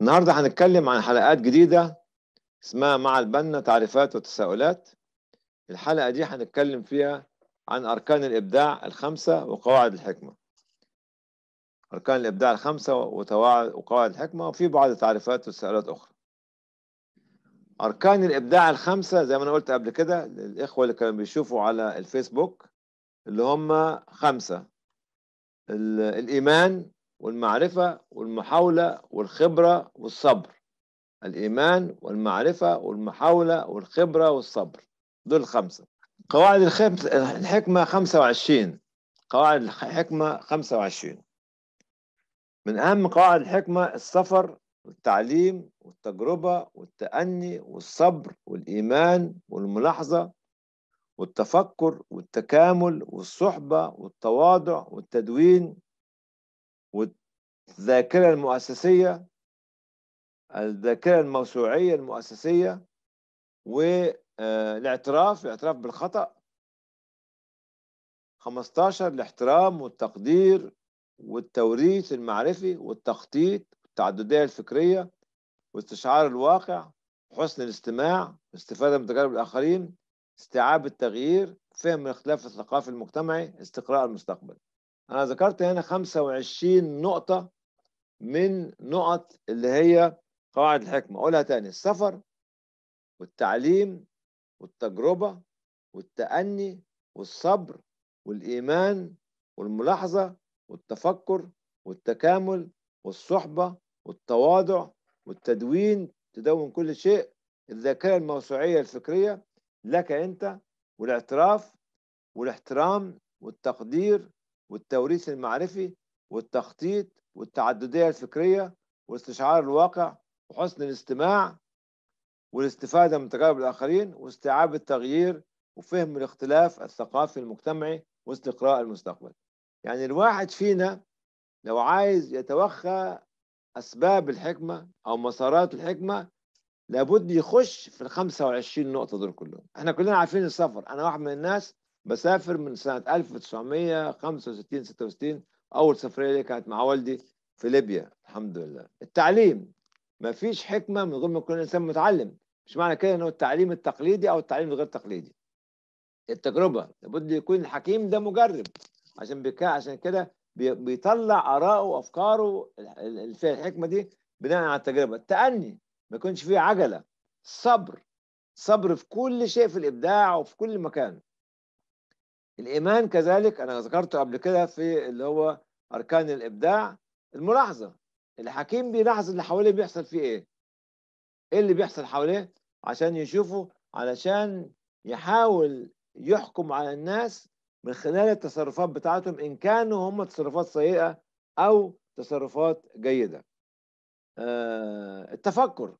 النهارده هنتكلم عن حلقات جديدة اسمها مع البنا تعريفات وتساؤلات الحلقة دي هنتكلم فيها عن أركان الإبداع الخمسة وقواعد الحكمة أركان الإبداع الخمسة وقواعد الحكمة وفي بعض التعريفات وتساؤلات أخرى أركان الإبداع الخمسة زي ما أنا قلت قبل كده للإخوة اللي كانوا بيشوفوا على الفيسبوك اللي هم خمسة الإيمان والمعرفة والمحاولة والخبرة والصبر الإيمان والمعرفة والمحاولة والخبرة والصبر دول خمسة قواعد الحكمة 25 قواعد الحكمة 25 من أهم قواعد الحكمة السفر والتعليم والتجربة والتأني والصبر والإيمان والملاحظة والتفكر والتكامل والصحبة والتواضع والتدوين والذاكرة المؤسسية الذاكرة الموسوعية المؤسسية والاعتراف آه، الاعتراف بالخطأ 15 الاحترام والتقدير والتوريث المعرفي والتخطيط والتعددية الفكرية واستشعار الواقع حسن الاستماع الاستفادة من تجارب الآخرين استيعاب التغيير فهم الاختلاف الثقافي المجتمعي استقراء المستقبل انا ذكرت هنا 25 نقطه من نقط اللي هي قواعد الحكمه اقولها تاني السفر والتعليم والتجربه والتاني والصبر والايمان والملاحظه والتفكر والتكامل والصحبه والتواضع والتدوين تدون كل شيء الذاكره الموسوعيه الفكريه لك انت والاعتراف والاحترام والتقدير والتوريث المعرفي والتخطيط والتعددية الفكرية واستشعار الواقع وحسن الاستماع والاستفادة من تجارب الآخرين واستيعاب التغيير وفهم الاختلاف الثقافي المجتمعي واستقراء المستقبل يعني الواحد فينا لو عايز يتوخى أسباب الحكمة أو مسارات الحكمة لابد يخش في ال 25 نقطة دول كلهم احنا كلنا عارفين السفر أنا واحد من الناس بسافر من سنة 1965 66 أول سفرية لي كانت مع والدي في ليبيا الحمد لله التعليم ما فيش حكمة من غير ما يكون الإنسان متعلم مش معنى كده إنه التعليم التقليدي أو التعليم الغير تقليدي التجربة لابد يكون الحكيم ده مجرب عشان بكا عشان كده بيطلع آراءه وأفكاره اللي فيها الحكمة دي بناء على التجربة التأني ما يكونش فيه عجلة الصبر صبر في كل شيء في الإبداع وفي كل مكان الإيمان كذلك أنا ذكرته قبل كده في اللي هو أركان الإبداع الملاحظة الحكيم بيلاحظ اللي حواليه بيحصل فيه إيه إيه اللي بيحصل حواليه عشان يشوفه علشان يحاول يحكم على الناس من خلال التصرفات بتاعتهم إن كانوا هم تصرفات سيئة أو تصرفات جيدة آه، التفكر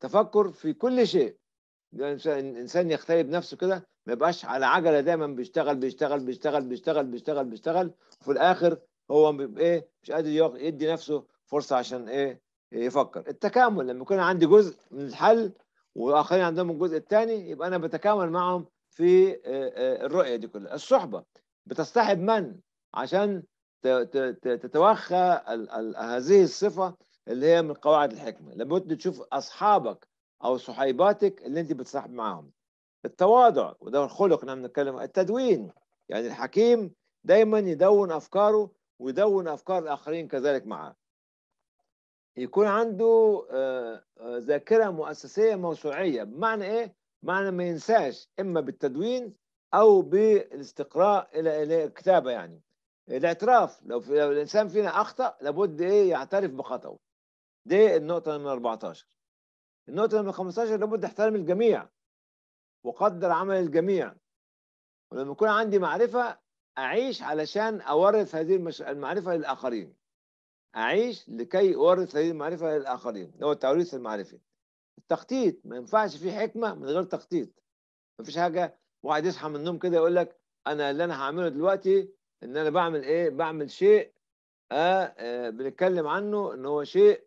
تفكر في كل شيء يعني الإنسان يختلي بنفسه كده ما يبقاش على عجله دايما بيشتغل بيشتغل بيشتغل بيشتغل بيشتغل بيشتغل وفي الاخر هو ايه مش قادر يدي نفسه فرصه عشان ايه يفكر التكامل لما يكون عندي جزء من الحل واخرين عندهم الجزء الثاني يبقى انا بتكامل معهم في آه، آه، الرؤيه دي كلها الصحبه بتصطحب من عشان تتوخى هذه الصفه اللي هي من قواعد الحكمه لما تشوف اصحابك او صحيباتك اللي انت بتصاحب معاهم التواضع وده الخلق احنا بنتكلم التدوين يعني الحكيم دايما يدون افكاره ويدون افكار الاخرين كذلك معاه يكون عنده آه، آه، ذاكره مؤسسيه موسوعيه بمعنى ايه معنى ما ينساش اما بالتدوين او بالاستقراء الى الى الكتابه يعني الاعتراف لو, في لو الانسان فينا اخطا لابد ايه يعترف بخطئه دي النقطه من 14 النقطه من 15 لابد احترام الجميع وقدر عمل الجميع ولما يكون عندي معرفة أعيش علشان أورث هذه المعرفة للآخرين أعيش لكي أورث هذه المعرفة للآخرين اللي هو التوريث المعرفي التخطيط ما ينفعش في حكمة من غير تخطيط ما فيش حاجة واحد يصحى من النوم كده يقول لك أنا اللي أنا هعمله دلوقتي إن أنا بعمل إيه بعمل شيء آه, آه بنتكلم عنه إن هو شيء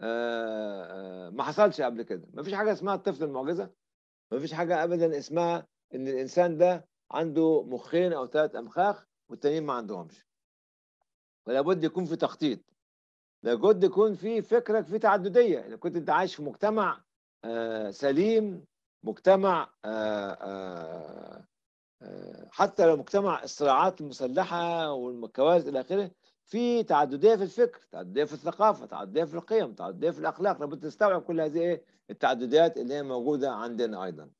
آه آه ما حصلش قبل كده ما فيش حاجة اسمها الطفل المعجزة ما فيش حاجه ابدا اسمها ان الانسان ده عنده مخين او ثلاث امخاخ والتانيين ما عندهمش ولابد بد يكون في تخطيط لابد يكون في فكرك في تعدديه اذا كنت انت عايش في مجتمع آه سليم مجتمع آه آه, آه، حتى لو مجتمع الصراعات المسلحه والكوارث الى اخره في تعدديه في الفكر تعدديه في الثقافه تعدديه في القيم تعدديه في الاخلاق لابد تستوعب كل هذه إيه؟ التعددات اللي هي موجوده عندنا ايضا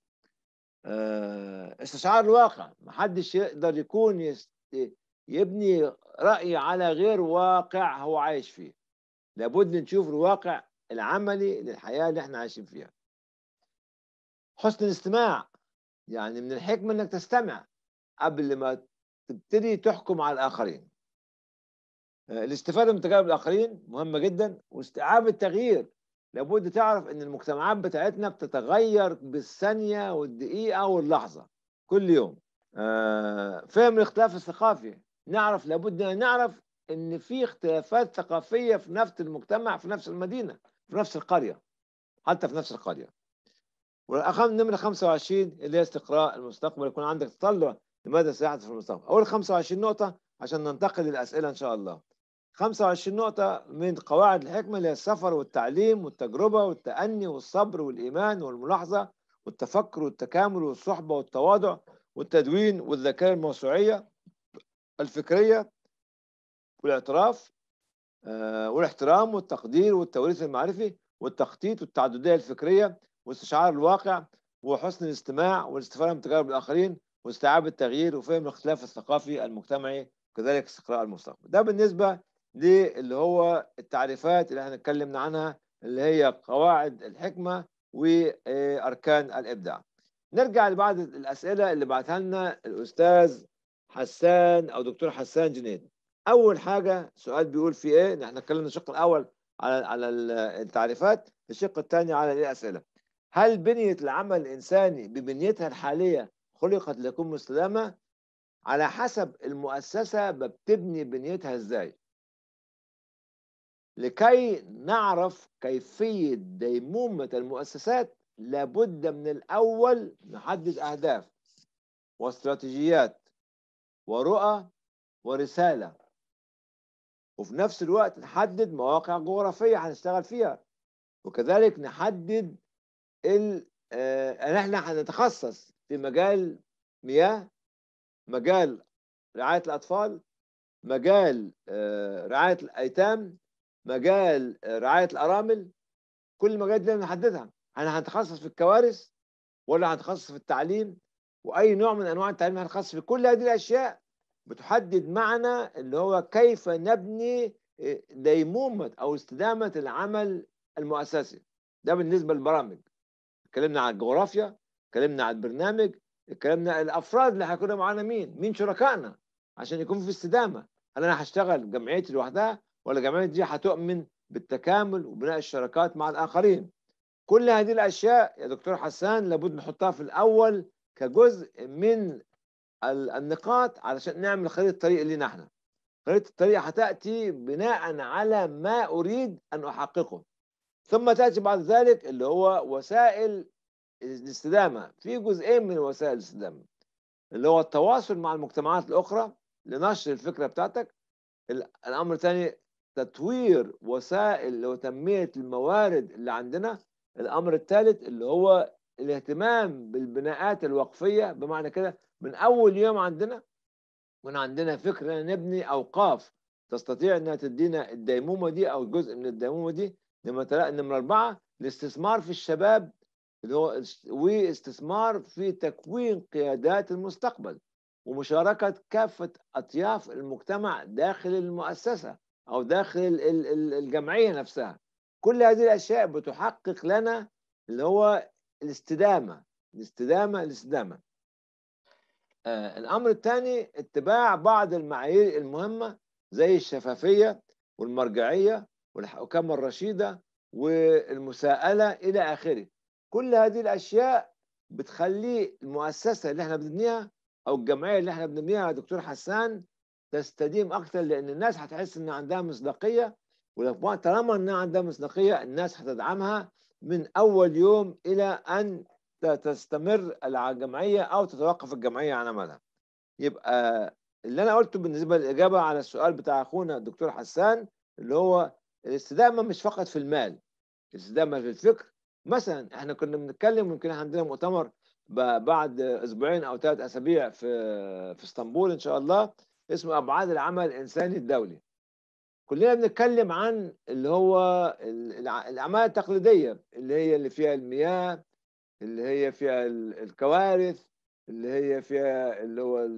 آه، استشعار الواقع ما حدش يقدر يكون يست... يبني راي على غير واقع هو عايش فيه لابد نشوف الواقع العملي للحياه اللي احنا عايشين فيها حسن الاستماع يعني من الحكمه انك تستمع قبل ما تبتدي تحكم على الاخرين آه، الاستفاده من تجارب الاخرين مهمه جدا واستيعاب التغيير لابد تعرف ان المجتمعات بتاعتنا بتتغير بالثانيه والدقيقه واللحظه كل يوم آه، فهم الاختلاف الثقافي نعرف لابد ان نعرف ان في اختلافات ثقافيه في نفس المجتمع في نفس المدينه في نفس القريه حتى في نفس القريه والاخر نمرة 25 اللي هي استقراء المستقبل يكون عندك تطلع لماذا سيحدث في المستقبل أول 25 نقطة عشان ننتقل للأسئلة إن شاء الله 25 نقطة من قواعد الحكمة اللي هي السفر والتعليم والتجربة والتأني والصبر والإيمان والملاحظة والتفكر والتكامل والصحبة والتواضع والتدوين والذكاء الموسوعية الفكرية والاعتراف آه، والاحترام والتقدير والتوريث المعرفي والتخطيط والتعددية الفكرية واستشعار الواقع وحسن الاستماع والاستفادة من تجارب الآخرين واستيعاب التغيير وفهم الاختلاف الثقافي المجتمعي كذلك استقراء المستقبل ده بالنسبة دي اللي هو التعريفات اللي احنا اتكلمنا عنها اللي هي قواعد الحكمه واركان الابداع. نرجع لبعض الاسئله اللي بعتها لنا الاستاذ حسان او دكتور حسان جنيد. اول حاجه سؤال بيقول في ايه؟ احنا اتكلمنا الشق الاول على على التعريفات، الشق الثاني على الاسئله. هل بنيه العمل الانساني ببنيتها الحاليه خلقت ليكون مستدامة على حسب المؤسسه بتبني بنيتها ازاي؟ لكي نعرف كيفية ديمومة المؤسسات لابد من الأول نحدد أهداف واستراتيجيات ورؤى ورسالة وفي نفس الوقت نحدد مواقع جغرافية هنشتغل فيها وكذلك نحدد ال آه احنا هنتخصص في مجال مياه مجال رعاية الأطفال مجال آه رعاية الأيتام مجال رعايه الارامل كل المجالات دي هنحددها انا هنتخصص في الكوارث ولا هنتخصص في التعليم واي نوع من انواع التعليم هنتخصص في كل هذه الاشياء بتحدد معنى اللي هو كيف نبني ديمومه آه، او استدامه العمل المؤسسي ده بالنسبه للبرامج اتكلمنا على الجغرافيا اتكلمنا على البرنامج اتكلمنا الافراد اللي هيكونوا معانا مين مين شركائنا عشان يكون في استدامه هل انا هشتغل جمعيتي لوحدها والجمعية دي هتؤمن بالتكامل وبناء الشراكات مع الآخرين كل هذه الأشياء يا دكتور حسان لابد نحطها في الأول كجزء من النقاط علشان نعمل خريطة الطريق لينا احنا خريطة الطريق هتأتي بناء على ما أريد أن أحققه ثم تأتي بعد ذلك اللي هو وسائل الاستدامة في جزئين من وسائل الاستدامة اللي هو التواصل مع المجتمعات الأخرى لنشر الفكرة بتاعتك الأمر الثاني تطوير وسائل وتنمية الموارد اللي عندنا الأمر الثالث اللي هو الاهتمام بالبناءات الوقفية بمعنى كده من أول يوم عندنا من عندنا فكرة نبني أوقاف تستطيع أنها تدينا الديمومة دي أو جزء من الديمومة دي نمرة أربعة الاستثمار في الشباب اللي هو واستثمار في تكوين قيادات المستقبل ومشاركة كافة أطياف المجتمع داخل المؤسسة او داخل الجمعيه نفسها كل هذه الاشياء بتحقق لنا اللي هو الاستدامه الاستدامه الاستدامه آه، الامر الثاني اتباع بعض المعايير المهمه زي الشفافيه والمرجعيه والحكام الرشيده والمساءله الى اخره كل هذه الاشياء بتخلي المؤسسه اللي احنا بنبنيها او الجمعيه اللي احنا بنبنيها يا دكتور حسان تستديم اكثر لان الناس هتحس ان عندها مصداقيه ولو طالما انها عندها مصداقيه الناس هتدعمها من اول يوم الى ان تستمر الجمعيه او تتوقف الجمعيه عن عملها. يبقى اللي انا قلته بالنسبه للاجابه على السؤال بتاع اخونا الدكتور حسان اللي هو الاستدامه مش فقط في المال الاستدامه في الفكر مثلا احنا كنا بنتكلم ممكن عندنا مؤتمر بعد اسبوعين او ثلاث اسابيع في في اسطنبول ان شاء الله اسمه ابعاد العمل الانساني الدولي كلنا بنتكلم عن اللي هو الاعمال التقليديه اللي هي اللي فيها المياه اللي هي فيها الكوارث اللي هي فيها اللي هو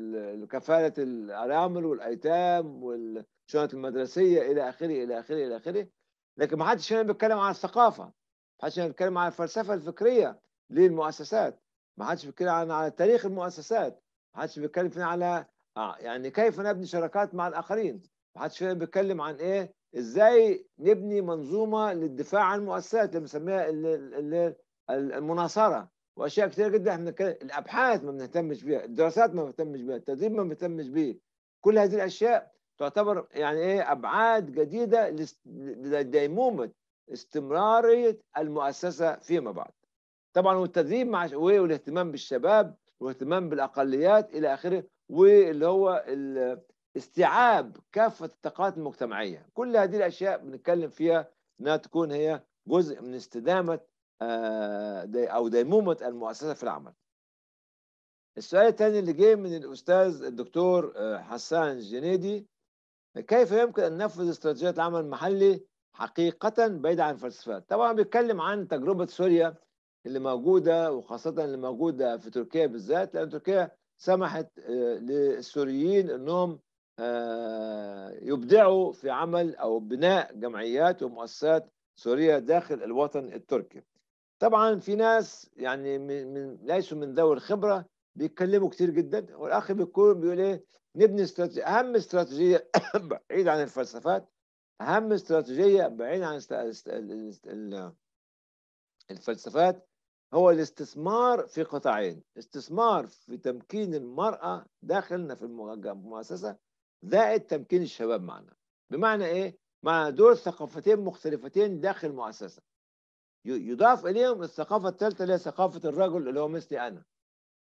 كفاله الارامل والايتام والشنط المدرسيه الى اخره الى اخره الى اخره لكن ما حدش هنا بيتكلم عن الثقافه ما حدش هنا بيتكلم عن الفلسفه الفكريه للمؤسسات ما حدش بيتكلم عن على تاريخ المؤسسات ما حدش بيتكلم على اه يعني كيف نبني شراكات مع الاخرين ما حدش فينا بيتكلم عن ايه ازاي نبني منظومه للدفاع عن المؤسسات اللي بنسميها المناصره واشياء كثيره جدا احنا بنتكلم الابحاث ما بنهتمش بيها الدراسات ما بنهتمش بيها التدريب ما بنهتمش بيه كل هذه الاشياء تعتبر يعني ايه ابعاد جديده لديمومه استمراريه المؤسسه فيما بعد طبعا والتدريب مع والاهتمام بالشباب والاهتمام بالاقليات الى اخره واللي هو استيعاب كافه الطاقات المجتمعيه كل هذه الاشياء بنتكلم فيها انها تكون هي جزء من استدامه آه، او ديمومه المؤسسه في العمل السؤال الثاني اللي جه من الاستاذ الدكتور آه، حسان جنيدي كيف يمكن ان ننفذ استراتيجيات العمل المحلي حقيقه بعيد عن الفلسفات طبعا بيتكلم عن تجربه سوريا اللي موجوده وخاصه اللي موجوده في تركيا بالذات لان تركيا سمحت آه، للسوريين انهم آه، يبدعوا في عمل او بناء جمعيات ومؤسسات سوريه داخل الوطن التركي. طبعا في ناس يعني من ليسوا من ذوي الخبره بيتكلموا كثير جدا والاخ بيكون بيقول ايه نبني استراتيجيه اهم استراتيجيه بعيد عن الفلسفات اهم استراتيجيه بعيد عن الفلسفات هو الاستثمار في قطاعين استثمار في تمكين المرأة داخلنا في المؤسسة زائد تمكين الشباب معنا بمعنى إيه؟ مع دور ثقافتين مختلفتين داخل المؤسسة يضاف إليهم الثقافة الثالثة اللي هي ثقافة الرجل اللي هو مثلي أنا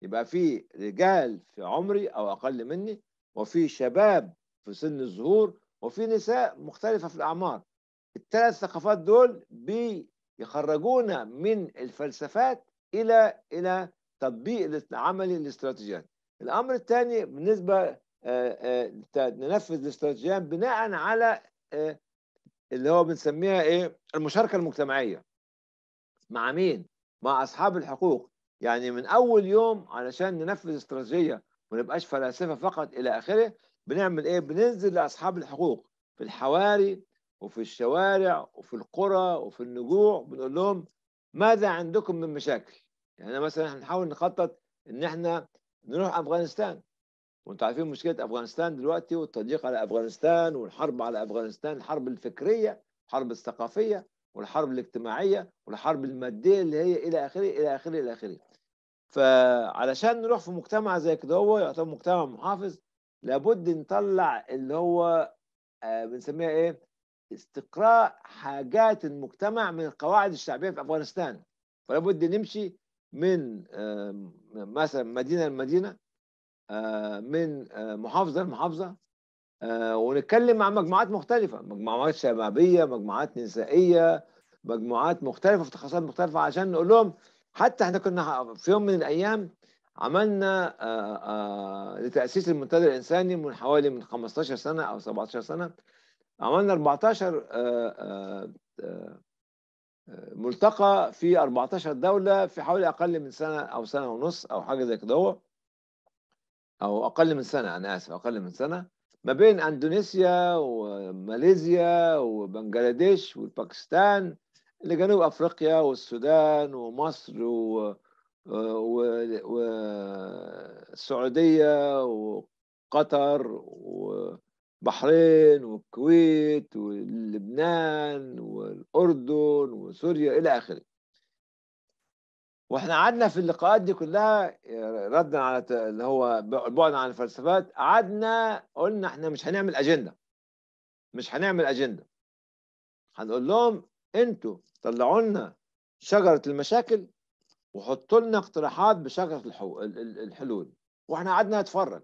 يبقى في رجال في عمري أو أقل مني وفي شباب في سن الظهور وفي نساء مختلفة في الأعمار الثلاث ثقافات دول بي يخرجونا من الفلسفات الى الى تطبيق عملي الاستراتيجيات الامر الثاني بالنسبه آه، آه، ننفذ الاستراتيجيات بناء على آه، اللي هو بنسميها ايه المشاركه المجتمعيه مع مين مع اصحاب الحقوق يعني من اول يوم علشان ننفذ استراتيجيه وما نبقاش فلاسفه فقط الى اخره بنعمل ايه بننزل لاصحاب الحقوق في الحواري وفي الشوارع وفي القرى وفي النجوع بنقول لهم ماذا عندكم من مشاكل يعني مثلا احنا نحاول نخطط ان احنا نروح افغانستان وانتم عارفين مشكله افغانستان دلوقتي والتضييق على افغانستان والحرب على افغانستان الحرب الفكريه الحرب الثقافيه والحرب الاجتماعيه والحرب الماديه اللي هي الى اخره الى اخره الى اخره فعلشان نروح في مجتمع زي كده هو يعتبر مجتمع محافظ لابد نطلع اللي هو آه، بنسميها ايه استقراء حاجات المجتمع من القواعد الشعبيه في افغانستان فلا بد نمشي من مثلا مدينه لمدينه آه، من آه، محافظه لمحافظه آه، ونتكلم مع مجموعات مختلفه مجموعات شبابيه مجموعات نسائيه مجموعات مختلفه في تخصصات مختلفه عشان نقول لهم حتى احنا كنا في يوم من الايام عملنا لتاسيس المنتدى الانساني من حوالي من 15 سنه او 17 سنه عملنا 14 آه، آه، آه، ملتقى في 14 دولة في حوالي أقل من سنة أو سنة ونص أو حاجة زي كده هو أو أقل من سنة أنا آسف أقل من سنة ما بين أندونيسيا وماليزيا وبنجلاديش والباكستان لجنوب أفريقيا والسودان ومصر و والسعودية وقطر و... بحرين والكويت ولبنان والأردن وسوريا إلى آخره واحنا قعدنا في اللقاءات دي كلها ردا على اللي هو بعد عن الفلسفات قعدنا قلنا احنا مش هنعمل اجنده مش هنعمل اجنده هنقول لهم انتوا طلعوا لنا شجره المشاكل وحطوا لنا اقتراحات بشجره الحلول واحنا قعدنا نتفرج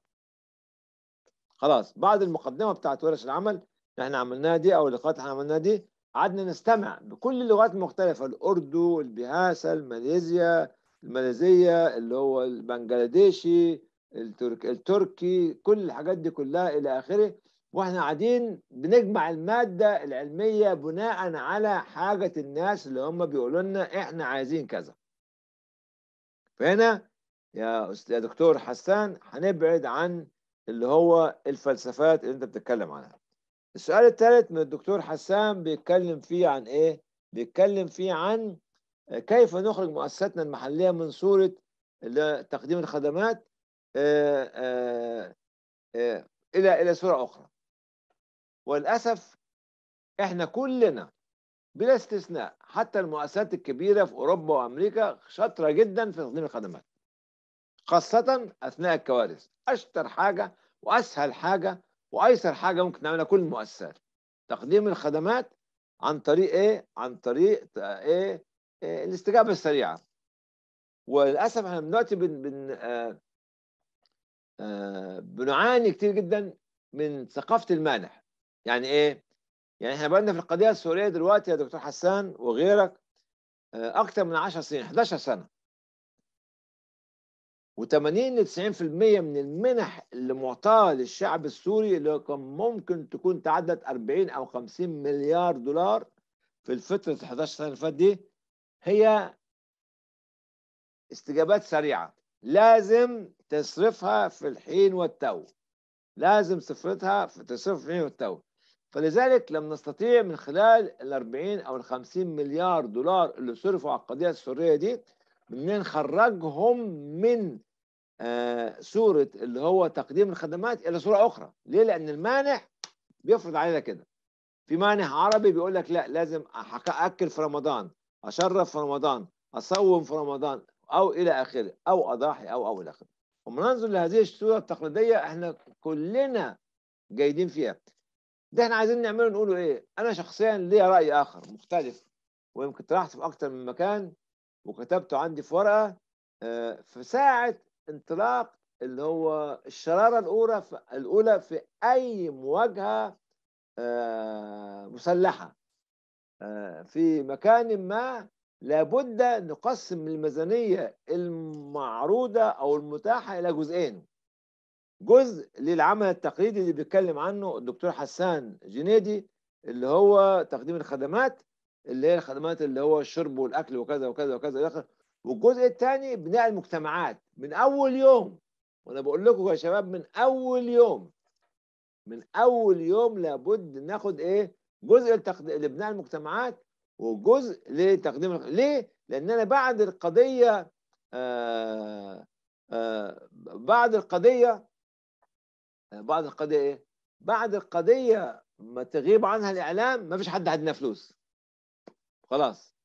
خلاص بعد المقدمه بتاعت ورش العمل اللي احنا عملناها دي او اللقاءات اللي احنا عملناها دي قعدنا نستمع بكل اللغات المختلفه الاردو البهاسه الماليزيا الماليزيه اللي هو البنجلاديشي الترك التركي كل الحاجات دي كلها الى اخره واحنا قاعدين بنجمع الماده العلميه بناء على حاجه الناس اللي هم بيقولوا لنا احنا عايزين كذا فهنا يا يا دكتور حسان هنبعد عن اللي هو الفلسفات اللي انت بتتكلم عنها السؤال الثالث من الدكتور حسام بيتكلم فيه عن ايه بيتكلم فيه عن كيف نخرج مؤسساتنا المحليه من صوره تقديم الخدمات آه، آه، آه، الى الى صوره اخرى وللاسف احنا كلنا بلا استثناء حتى المؤسسات الكبيره في اوروبا وامريكا شاطره جدا في تقديم الخدمات خاصة أثناء الكوارث أشطر حاجة وأسهل حاجة وأيسر حاجة ممكن تعملها كل المؤسسات تقديم الخدمات عن طريق إيه؟ عن طريق إيه؟ إيه؟ الاستجابة السريعة وللأسف احنا دلوقتي بن بن آه، آه، بنعاني كتير جدا من ثقافة المانح يعني إيه؟ يعني احنا بقالنا في القضية السورية دلوقتي يا دكتور حسان وغيرك آه، أكتر من 10 سنين 11 سنة و80 ل 90% من المنح اللي معطاه للشعب السوري اللي كان ممكن تكون تعدت 40 او 50 مليار دولار في الفترة 11 سنة اللي فاتت دي هي استجابات سريعة لازم تصرفها في الحين والتو لازم صفرتها في تصرف في الحين والتو فلذلك لم نستطيع من خلال ال 40 او ال 50 مليار دولار اللي صرفوا على القضية السورية دي منين نخرجهم من آه سورة اللي هو تقديم الخدمات إلى سورة أخرى ليه؟ لأن المانع بيفرض علينا كده في مانع عربي بيقول لك لا لازم أكل في رمضان أشرب في رمضان أصوم في رمضان أو إلى آخره أو أضاحي أو أو إلى آخره وما ننظر لهذه السورة التقليدية احنا كلنا جيدين فيها ده احنا عايزين نعمله نقوله ايه أنا شخصيا ليا رأي آخر مختلف ويمكن طرحت في أكتر من مكان وكتبته عندي في ورقه آه، في ساعه انطلاق اللي هو الشراره الاولى الاولى في اي مواجهه آه، مسلحه آه، في مكان ما لابد نقسم الميزانيه المعروضه او المتاحه الى جزئين جزء للعمل التقليدي اللي بيتكلم عنه الدكتور حسان جنيدي اللي هو تقديم الخدمات اللي هي الخدمات اللي هو الشرب والاكل وكذا وكذا وكذا الى والجزء الثاني بناء المجتمعات من اول يوم وانا بقول لكم يا شباب من اول يوم من اول يوم لابد ناخد ايه جزء لتقد... لبناء المجتمعات وجزء لتقديم ليه لان انا بعد القضيه آآ آه، آآ آه، بعد القضيه بعد القضيه ايه بعد القضيه ما تغيب عنها الاعلام ما فيش حد هدنا فلوس خلاص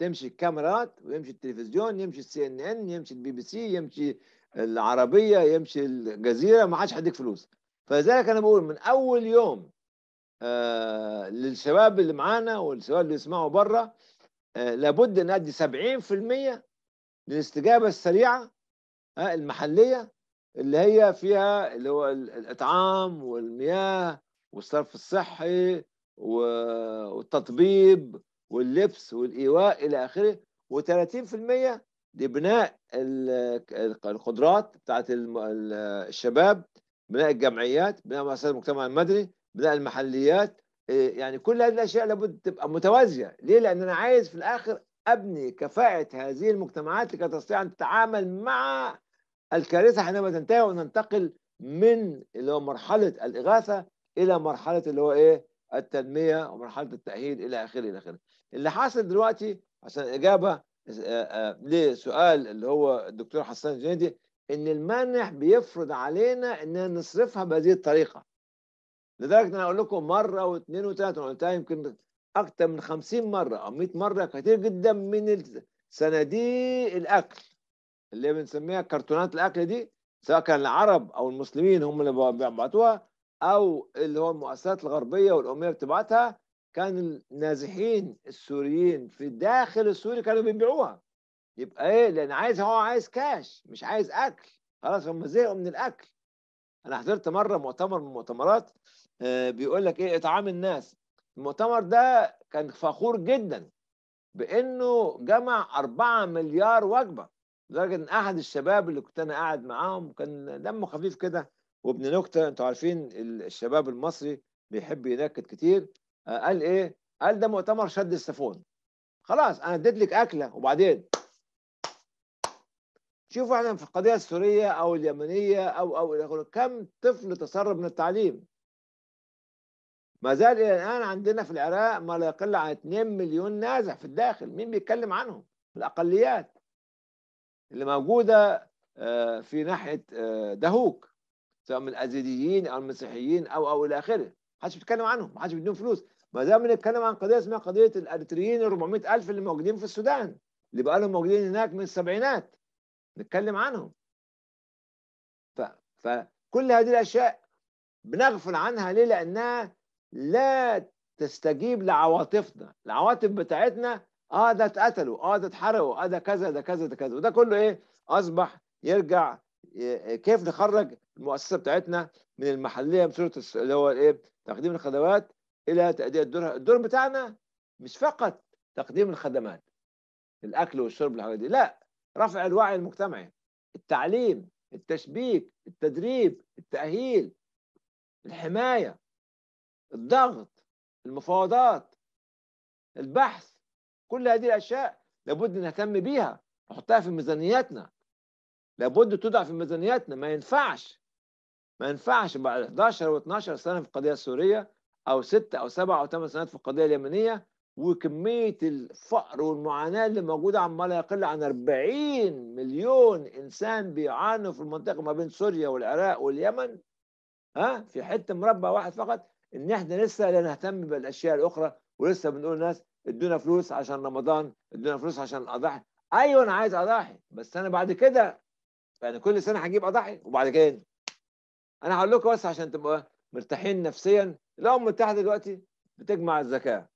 تمشي الكاميرات ويمشي التلفزيون يمشي السي ان ان يمشي البي بي سي يمشي العربيه يمشي الجزيره ما عادش هيديك فلوس فلذلك انا بقول من اول يوم آه للشباب اللي معانا والشباب اللي يسمعوا بره آه لابد ادي 70% للاستجابه السريعه آه المحليه اللي هي فيها اللي هو الاطعام والمياه والصرف الصحي والتطبيب واللبس والايواء الى اخره و30% لبناء القدرات بتاعت الشباب بناء الجمعيات بناء مؤسسات المجتمع المدني بناء المحليات إيه، يعني كل هذه الاشياء لابد تبقى متوازيه ليه لان انا عايز في الاخر ابني كفاءه هذه المجتمعات لكي تستطيع ان تتعامل مع الكارثه حينما تنتهي وننتقل من اللي هو مرحله الاغاثه الى مرحله اللي هو ايه التنميه ومرحله التاهيل الى اخره الى اخره. اللي حاصل دلوقتي عشان اجابه آه، آه، لسؤال اللي هو الدكتور حسان الجنيدي ان المانح بيفرض علينا اننا نصرفها بهذه الطريقه. لدرجه ان انا اقول لكم مره واثنين وثلاثه وقلتها يمكن اكثر من 50 مره او 100 مره كثير جدا من صناديق الاكل اللي بنسميها كرتونات الاكل دي سواء كان العرب او المسلمين هم اللي بيبعتوها او اللي هو المؤسسات الغربيه والامميه بتبعتها كان النازحين السوريين في الداخل السوري كانوا بيبيعوها يبقى ايه لان عايز هو عايز كاش مش عايز اكل خلاص هم زهقوا من الاكل انا حضرت مره مؤتمر من المؤتمرات آه، بيقول لك ايه اطعام الناس المؤتمر ده كان فخور جدا بانه جمع 4 مليار وجبه لدرجه ان احد الشباب اللي كنت انا قاعد معاهم كان دمه خفيف كده وابن نكته انتوا عارفين الشباب المصري بيحب ينكت كتير آه، قال ايه؟ قال ده مؤتمر شد السفون خلاص انا اديت لك اكله وبعدين شوفوا احنا في القضيه السوريه او اليمنيه او او كم طفل تسرب من التعليم ما زال الى الان عندنا في العراق ما لا يقل عن 2 مليون نازح في الداخل مين بيتكلم عنهم الاقليات اللي موجوده آه، في ناحيه آه، دهوك سواء من الازيديين او المسيحيين او او الى اخره ما حدش بيتكلم عنهم ما حدش بيديهم فلوس ما دام بنتكلم عن قضيه اسمها قضيه الاريتريين ال 400000 اللي موجودين في السودان اللي بقى لهم موجودين هناك من السبعينات نتكلم عنهم ف... فكل هذه الاشياء بنغفل عنها ليه لانها لا تستجيب لعواطفنا العواطف بتاعتنا اه ده اتقتلوا اه ده اتحرقوا اه ده كذا ده كذا ده كذا وده كله ايه اصبح يرجع كيف نخرج المؤسسه بتاعتنا من المحليه بصوره اللي هو الايه تقديم الخدمات الى تاديه الدور الدور بتاعنا مش فقط تقديم الخدمات الاكل والشرب والحاجات دي لا رفع الوعي المجتمعي التعليم التشبيك التدريب التاهيل الحمايه الضغط المفاوضات البحث كل هذه الاشياء لابد نهتم بيها نحطها في ميزانياتنا لابد تضع في ميزانياتنا ما ينفعش ما ينفعش بعد 11 و12 سنه في القضيه السوريه او 6 او 7 او 8 سنوات في القضيه اليمنيه وكميه الفقر والمعاناه اللي موجوده عماله يقل عن 40 مليون انسان بيعانوا في المنطقه ما بين سوريا والعراق واليمن ها في حته مربع واحد فقط ان احنا لسه لا نهتم بالاشياء الاخرى ولسه بنقول للناس ادونا فلوس عشان رمضان ادونا فلوس عشان الاضاحي ايوه انا عايز اضاحي بس انا بعد كده يعني كل سنه هجيب اضاحي وبعد كده انا هقول لكم بس عشان تبقوا مرتاحين نفسيا الامم المتحده دلوقتي بتجمع الزكاه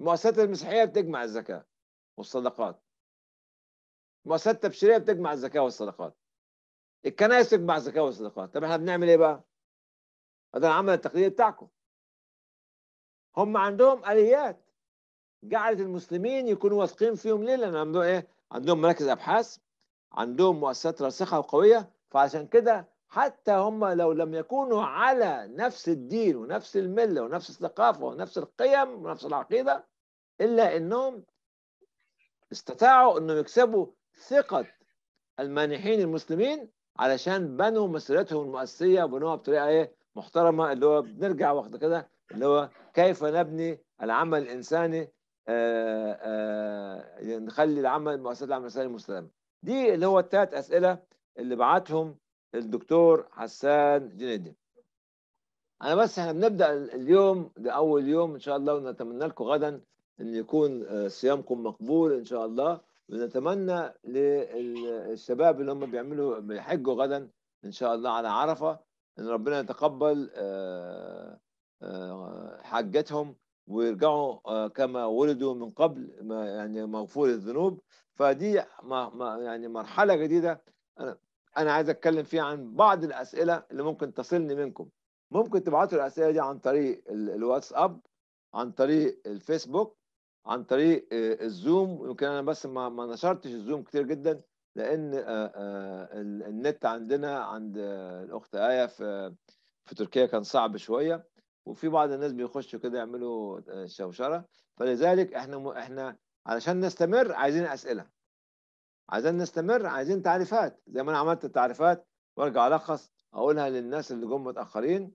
المؤسسات المسيحيه بتجمع الزكاه والصدقات المؤسسات التبشيريه بتجمع الزكاه والصدقات الكنائس تجمع الزكاه والصدقات طب احنا بنعمل ايه بقى؟ هذا العمل التقليدي بتاعكم هم عندهم اليات جعلت المسلمين يكونوا واثقين فيهم ليه؟ لان عندهم ايه؟ عندهم مراكز ابحاث عندهم مؤسسات راسخه وقويه فعشان كده حتى هم لو لم يكونوا على نفس الدين ونفس الملة ونفس الثقافة ونفس القيم ونفس العقيدة إلا أنهم استطاعوا أنهم يكسبوا ثقة المانحين المسلمين علشان بنوا مسيرتهم المؤسسية وبنوها بطريقة إيه محترمة اللي هو بنرجع وقت كده اللي هو كيف نبني العمل الإنساني آآ آه، آآ آه، يعني نخلي العمل المؤسسات العمل الإنساني مستدامة دي اللي هو الثلاث أسئلة اللي بعتهم الدكتور حسان جنيدي انا بس احنا بنبدا اليوم ده اول يوم ان شاء الله ونتمنى لكم غدا ان يكون آه، صيامكم مقبول ان شاء الله ونتمنى للشباب اللي هم بيعملوا بيحجوا غدا ان شاء الله على عرفه ان ربنا يتقبل آه، آه، حاجتهم ويرجعوا كما ولدوا من قبل يعني مغفور الذنوب فدي يعني مرحله جديده انا عايز اتكلم فيه عن بعض الاسئله اللي ممكن تصلني منكم ممكن تبعتوا الاسئله دي عن طريق الواتساب عن طريق الفيسبوك عن طريق آه، الزوم يمكن انا بس ما, ما نشرتش الزوم كتير جدا لان آه، آه، النت عندنا عند الاخت ايه في في تركيا كان صعب شويه وفي بعض الناس بيخشوا كده يعملوا شوشره فلذلك احنا احنا علشان نستمر عايزين اسئله عايزين نستمر عايزين تعريفات زي ما انا عملت التعريفات وارجع الخص اقولها للناس اللي جم متاخرين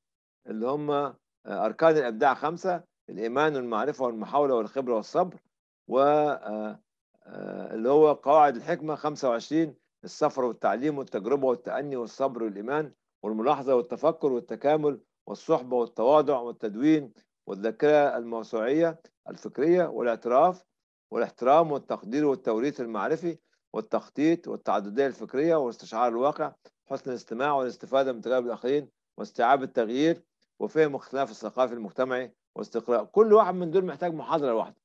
اللي هم آه، اركان الابداع خمسه الايمان والمعرفه والمحاوله والخبره والصبر و آه، آه، اللي هو قواعد الحكمه 25 السفر والتعليم والتجربه والتاني والصبر والايمان والملاحظه والتفكر والتكامل والصحبه والتواضع والتدوين والذاكره الموسوعيه الفكريه والاعتراف والاحترام والتقدير والتوريث المعرفي والتخطيط والتعددية الفكرية واستشعار الواقع حسن الاستماع والاستفادة من تجارب الآخرين واستيعاب التغيير وفهم اختلاف الثقافي المجتمعي واستقراء كل واحد من دول محتاج محاضرة لوحده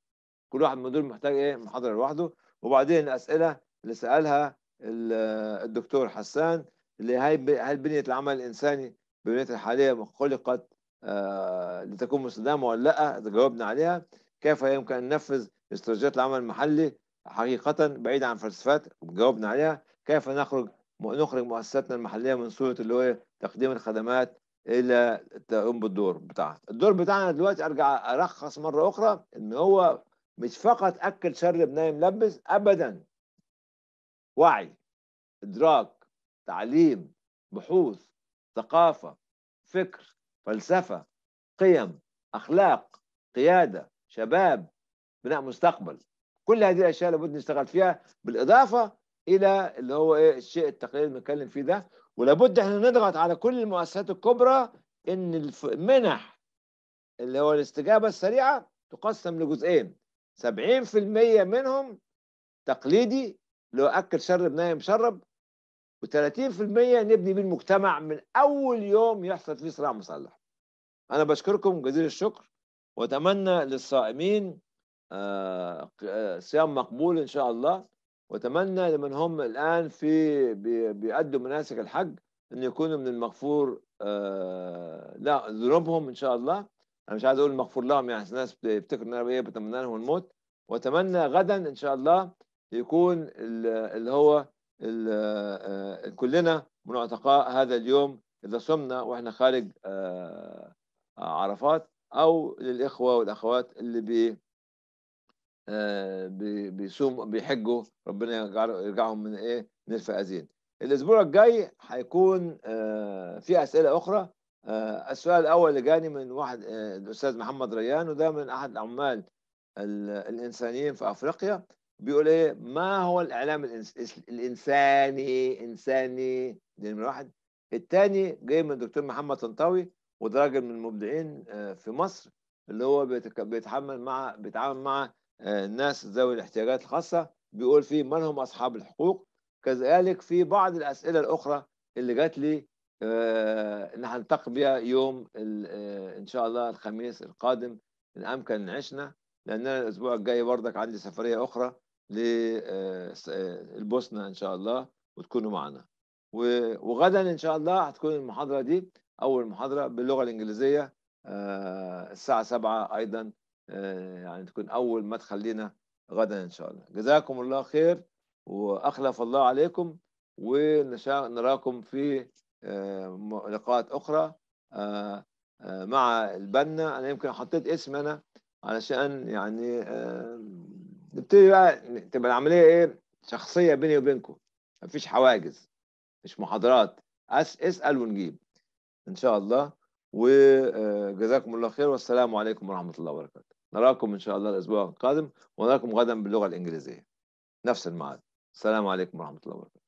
كل واحد من دول محتاج إيه محاضرة لوحده وبعدين الأسئلة اللي سألها الدكتور حسان اللي هي هل بنية العمل الإنساني بنيه الحالية خلقت آه، لتكون مستدامة ولا لا جاوبنا عليها كيف يمكن أن ننفذ استراتيجيات العمل المحلي حقيقة بعيد عن فلسفات جاوبنا عليها كيف نخرج نخرج مؤسساتنا المحلية من صورة اللي هو تقديم الخدمات إلى تقوم بالدور بتاعها الدور بتاعنا دلوقتي أرجع أرخص مرة أخرى إن هو مش فقط أكل شرب نايم لبس أبدا وعي إدراك تعليم بحوث ثقافة فكر فلسفة قيم أخلاق قيادة شباب بناء مستقبل كل هذه الاشياء لابد نشتغل فيها بالاضافه الى اللي هو ايه الشيء التقليدي اللي بنتكلم فيه ده ولابد احنا نضغط على كل المؤسسات الكبرى ان المنح اللي هو الاستجابه السريعه تقسم لجزئين 70% منهم تقليدي اللي هو اكل شرب نايم شرب و30% نبني بيه المجتمع من اول يوم يحصل فيه صراع مسلح. انا بشكركم جزيل الشكر واتمنى للصائمين آه، آه، صيام مقبول ان شاء الله واتمنى لمن هم الان في بيأدوا مناسك الحج ان يكونوا من المغفور آه، لا ذنوبهم ان شاء الله انا مش عايز اقول المغفور لهم يعني الناس بتفتكر ان انا بتمنى لهم الموت واتمنى غدا ان شاء الله يكون اللي هو كلنا من اعتقاء هذا اليوم اذا صمنا واحنا خارج عرفات او للاخوه والاخوات اللي بي آه، بيصوم بيحجوا ربنا يرجعهم من ايه من الفائزين الاسبوع الجاي هيكون آه، في اسئله اخرى آه، السؤال الاول اللي جاني من واحد الاستاذ محمد ريان وده من احد العمال الانسانيين في افريقيا بيقول ايه ما هو الاعلام الانساني انساني دي من واحد الثاني جاي من الدكتور محمد طنطاوي وده راجل من المبدعين في مصر اللي هو بيتحمل مع بيتعامل مع آه، الناس ذوي الاحتياجات الخاصة بيقول فيه من هم أصحاب الحقوق كذلك في بعض الأسئلة الأخرى اللي جات لي اللي آه، هنلتقي بها يوم آه، إن شاء الله الخميس القادم إن أمكن عشنا لأن أنا الأسبوع الجاي بردك عندي سفرية أخرى للبوسنة إن شاء الله وتكونوا معنا وغدا إن شاء الله هتكون المحاضرة دي أول محاضرة باللغة الإنجليزية الساعة 7 أيضا آه، يعني تكون اول ما تخلينا غدا ان شاء الله جزاكم الله خير واخلف الله عليكم ونراكم في آه، لقاءات اخرى آه، مع البنا انا يمكن حطيت اسم انا علشان يعني نبتدي بقى تبقى العمليه ايه شخصيه بيني وبينكم مفيش حواجز مش محاضرات أس اسال ونجيب ان شاء الله وجزاكم الله خير والسلام عليكم ورحمه الله وبركاته نراكم إن شاء الله الأسبوع القادم ونراكم غدا باللغة الإنجليزية نفس الميعاد السلام عليكم ورحمة الله وبركاته